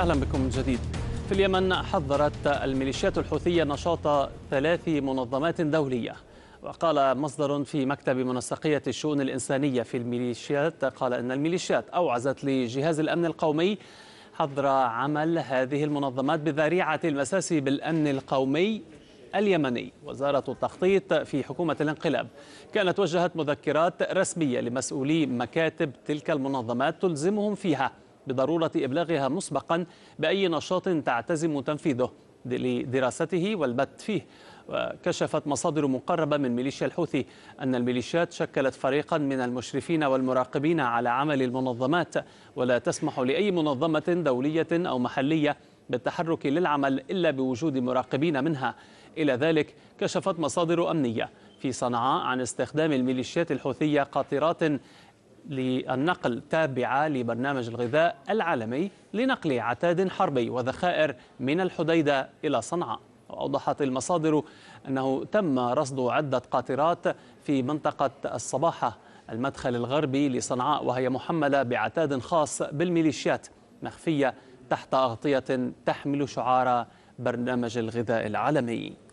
أهلا بكم من جديد في اليمن حذرت الميليشيات الحوثية نشاط ثلاث منظمات دولية وقال مصدر في مكتب منسقية الشؤون الإنسانية في الميليشيات قال أن الميليشيات أوعزت لجهاز الأمن القومي حظر عمل هذه المنظمات بذريعة المساس بالأمن القومي اليمني وزارة التخطيط في حكومة الانقلاب كانت وجهت مذكرات رسمية لمسؤولي مكاتب تلك المنظمات تلزمهم فيها بضرورة إبلاغها مسبقا بأي نشاط تعتزم تنفيذه لدراسته والبت فيه وكشفت مصادر مقربة من ميليشيا الحوثي أن الميليشيات شكلت فريقا من المشرفين والمراقبين على عمل المنظمات ولا تسمح لأي منظمة دولية أو محلية بالتحرك للعمل إلا بوجود مراقبين منها إلى ذلك كشفت مصادر أمنية في صنعاء عن استخدام الميليشيات الحوثية قاطرات للنقل تابعة لبرنامج الغذاء العالمي لنقل عتاد حربي وذخائر من الحديدة إلى صنعاء وأوضحت المصادر أنه تم رصد عدة قاطرات في منطقة الصباحة المدخل الغربي لصنعاء وهي محملة بعتاد خاص بالميليشيات مخفية تحت أغطية تحمل شعار برنامج الغذاء العالمي